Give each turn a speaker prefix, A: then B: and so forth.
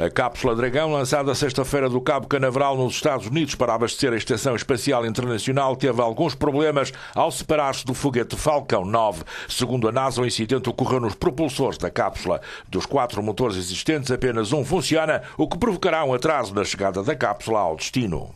A: A cápsula Dragão, lançada sexta-feira do Cabo Canaveral nos Estados Unidos para abastecer a Estação Espacial Internacional, teve alguns problemas ao separar-se do foguete Falcon 9. Segundo a NASA, o incidente ocorreu nos propulsores da cápsula. Dos quatro motores existentes, apenas um funciona, o que provocará um atraso na chegada da cápsula ao destino.